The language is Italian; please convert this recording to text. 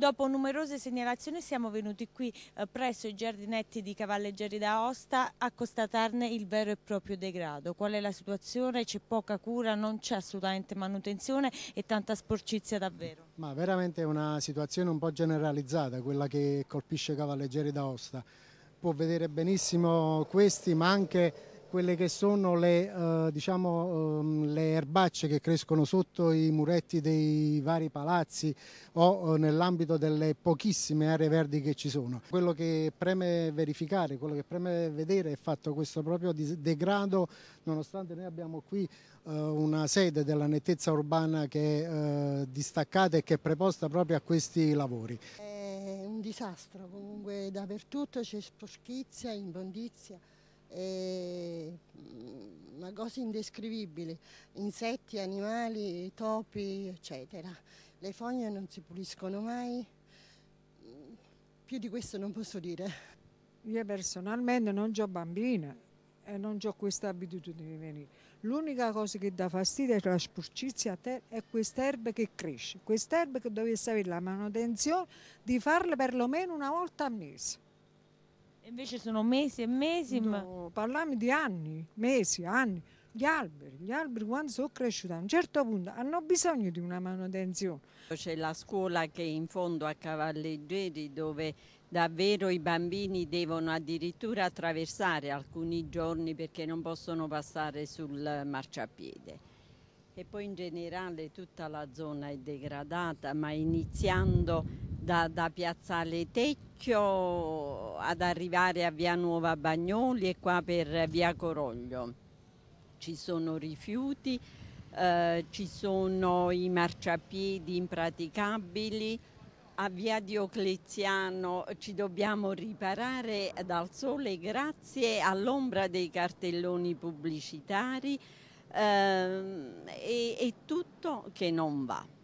Dopo numerose segnalazioni siamo venuti qui eh, presso i giardinetti di Cavalleggeri d'Aosta a constatarne il vero e proprio degrado. Qual è la situazione? C'è poca cura, non c'è assolutamente manutenzione e tanta sporcizia davvero. Ma veramente è una situazione un po' generalizzata quella che colpisce Cavalleggeri d'Aosta. Può vedere benissimo questi ma anche quelle che sono le, eh, diciamo, ehm, le, erbacce che crescono sotto i muretti dei vari palazzi o eh, nell'ambito delle pochissime aree verdi che ci sono. Quello che preme verificare, quello che preme vedere è fatto questo proprio degrado, nonostante noi abbiamo qui eh, una sede della nettezza urbana che è eh, distaccata e che è preposta proprio a questi lavori. È un disastro, comunque dappertutto c'è sporchizia, immondizia. Mm, una cosa indescrivibile, insetti, animali, topi, eccetera. Le fogne non si puliscono mai, mm, più di questo non posso dire. Io personalmente non ho bambina e non ho questa abitudine di venire. L'unica cosa che dà fastidio è la spurcizia a terra è quest'erba che cresce. Quest'erba che dovesse avere la manutenzione di farle perlomeno una volta al mese. Invece sono mesi e mesi. Ma... parliamo di anni, mesi, anni. Gli alberi, gli alberi quando sono cresciuti a un certo punto hanno bisogno di una manutenzione. C'è la scuola che è in fondo a Cavalleggeri dove davvero i bambini devono addirittura attraversare alcuni giorni perché non possono passare sul marciapiede. E poi in generale tutta la zona è degradata, ma iniziando da, da Piazzale Tecchio ad arrivare a Via Nuova Bagnoli e qua per Via Coroglio. Ci sono rifiuti, eh, ci sono i marciapiedi impraticabili, a Via Diocleziano ci dobbiamo riparare dal sole grazie all'ombra dei cartelloni pubblicitari eh, e, e tutto che non va.